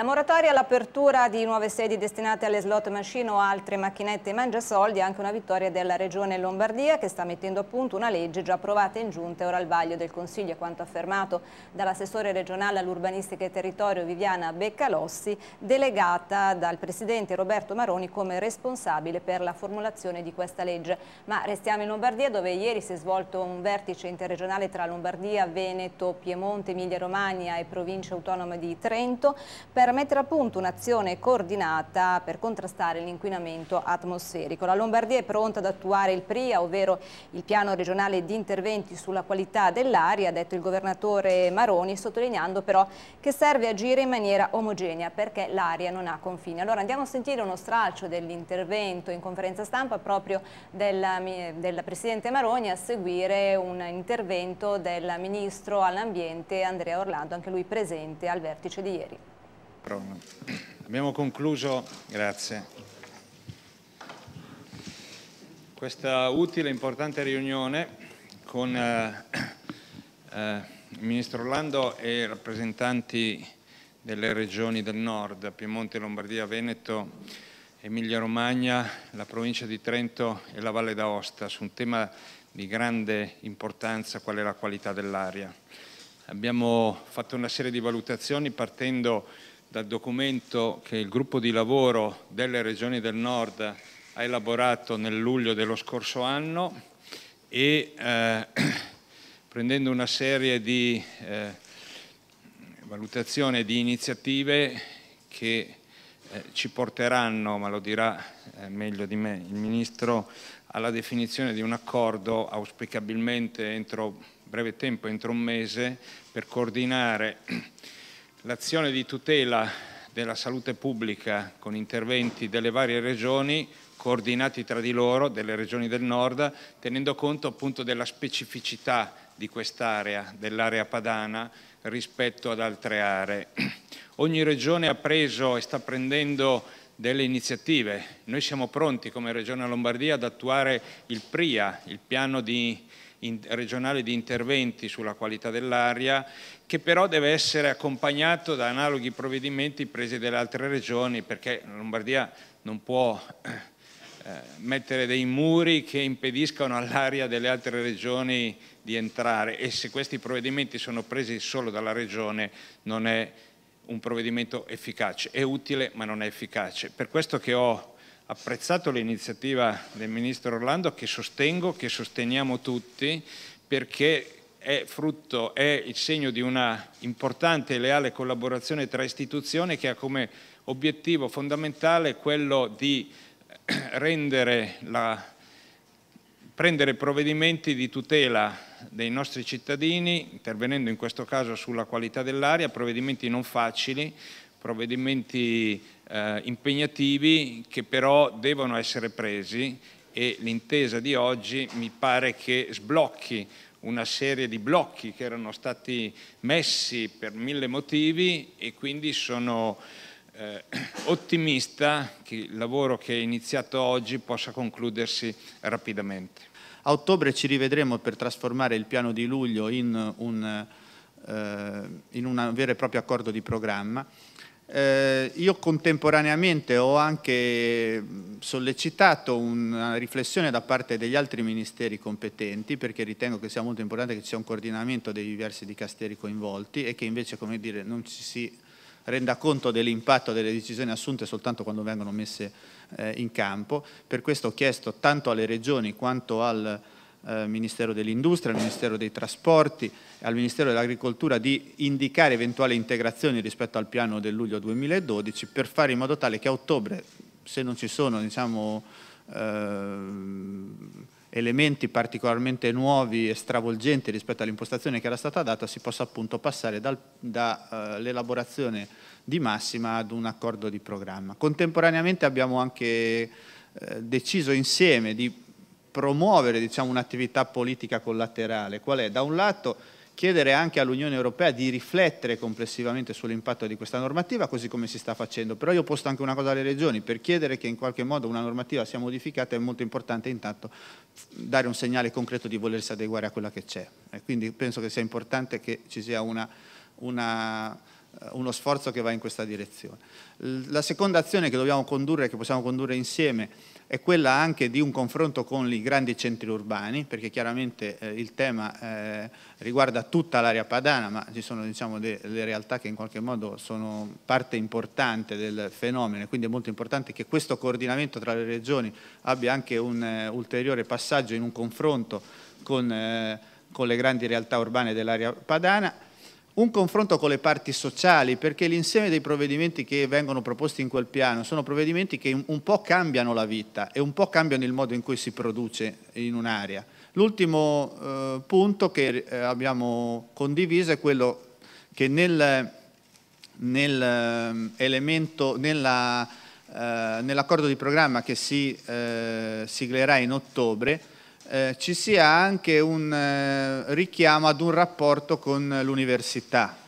La moratoria all'apertura di nuove sedi destinate alle slot machine o altre macchinette mangiasoldi è anche una vittoria della Regione Lombardia che sta mettendo a punto una legge già approvata in giunta e ora al vaglio del Consiglio, quanto affermato dall'assessore regionale all'urbanistica e territorio Viviana Beccalossi, delegata dal Presidente Roberto Maroni come responsabile per la formulazione di questa legge. Ma restiamo in Lombardia dove ieri si è svolto un vertice interregionale tra Lombardia, Veneto, Piemonte, Emilia Romagna e provincia autonoma di Trento per per mettere a punto un'azione coordinata per contrastare l'inquinamento atmosferico. La Lombardia è pronta ad attuare il PRIA, ovvero il piano regionale di interventi sulla qualità dell'aria, ha detto il governatore Maroni, sottolineando però che serve agire in maniera omogenea perché l'aria non ha confini. Allora andiamo a sentire uno stralcio dell'intervento in conferenza stampa proprio del, della Presidente Maroni a seguire un intervento del Ministro all'Ambiente Andrea Orlando, anche lui presente al vertice di ieri. Prono. Abbiamo concluso, grazie, questa utile e importante riunione con eh, eh, il Ministro Orlando e i rappresentanti delle regioni del nord, Piemonte, Lombardia, Veneto, Emilia Romagna, la provincia di Trento e la Valle d'Aosta su un tema di grande importanza qual è la qualità dell'aria. Abbiamo fatto una serie di valutazioni partendo dal documento che il gruppo di lavoro delle regioni del nord ha elaborato nel luglio dello scorso anno e eh, prendendo una serie di eh, valutazioni e di iniziative che eh, ci porteranno, ma lo dirà eh, meglio di me il Ministro, alla definizione di un accordo auspicabilmente entro breve tempo, entro un mese, per coordinare L'azione di tutela della salute pubblica con interventi delle varie regioni coordinati tra di loro, delle regioni del nord, tenendo conto appunto della specificità di quest'area, dell'area padana rispetto ad altre aree. Ogni regione ha preso e sta prendendo delle iniziative. Noi siamo pronti come Regione Lombardia ad attuare il PRIA, il piano di regionale di interventi sulla qualità dell'aria, che però deve essere accompagnato da analoghi provvedimenti presi dalle altre regioni, perché la Lombardia non può eh, mettere dei muri che impediscano all'aria delle altre regioni di entrare e se questi provvedimenti sono presi solo dalla regione non è un provvedimento efficace, è utile ma non è efficace. Per questo che ho apprezzato l'iniziativa del Ministro Orlando che sostengo, che sosteniamo tutti perché è frutto, è il segno di una importante e leale collaborazione tra istituzioni che ha come obiettivo fondamentale quello di eh, la, prendere provvedimenti di tutela dei nostri cittadini, intervenendo in questo caso sulla qualità dell'aria, provvedimenti non facili, provvedimenti eh, impegnativi che però devono essere presi e l'intesa di oggi mi pare che sblocchi una serie di blocchi che erano stati messi per mille motivi e quindi sono eh, ottimista che il lavoro che è iniziato oggi possa concludersi rapidamente. A ottobre ci rivedremo per trasformare il piano di luglio in un eh, in un vero e proprio accordo di programma. Eh, io contemporaneamente ho anche sollecitato una riflessione da parte degli altri ministeri competenti perché ritengo che sia molto importante che ci sia un coordinamento dei diversi dicasteri coinvolti e che invece come dire, non ci si renda conto dell'impatto delle decisioni assunte soltanto quando vengono messe eh, in campo. Per questo ho chiesto tanto alle regioni quanto al al eh, Ministero dell'Industria, al Ministero dei Trasporti e al Ministero dell'Agricoltura di indicare eventuali integrazioni rispetto al piano del luglio 2012 per fare in modo tale che a ottobre, se non ci sono diciamo, eh, elementi particolarmente nuovi e stravolgenti rispetto all'impostazione che era stata data, si possa appunto passare dall'elaborazione da, eh, di massima ad un accordo di programma. Contemporaneamente abbiamo anche eh, deciso insieme di promuovere diciamo, un'attività politica collaterale, qual è? Da un lato chiedere anche all'Unione Europea di riflettere complessivamente sull'impatto di questa normativa, così come si sta facendo, però io posto anche una cosa alle regioni, per chiedere che in qualche modo una normativa sia modificata è molto importante intanto dare un segnale concreto di volersi adeguare a quella che c'è, quindi penso che sia importante che ci sia una, una eh, uno sforzo che va in questa direzione. La seconda azione che dobbiamo condurre, che possiamo condurre insieme, è quella anche di un confronto con i grandi centri urbani, perché chiaramente eh, il tema eh, riguarda tutta l'area padana, ma ci sono diciamo, delle realtà che in qualche modo sono parte importante del fenomeno, quindi è molto importante che questo coordinamento tra le regioni abbia anche un eh, ulteriore passaggio in un confronto con, eh, con le grandi realtà urbane dell'area padana un confronto con le parti sociali, perché l'insieme dei provvedimenti che vengono proposti in quel piano sono provvedimenti che un po' cambiano la vita e un po' cambiano il modo in cui si produce in un'area. L'ultimo eh, punto che eh, abbiamo condiviso è quello che nel, nel eh, elemento, nella, eh, nell'accordo di programma che si eh, siglerà in ottobre eh, ci sia anche un eh, richiamo ad un rapporto con l'università.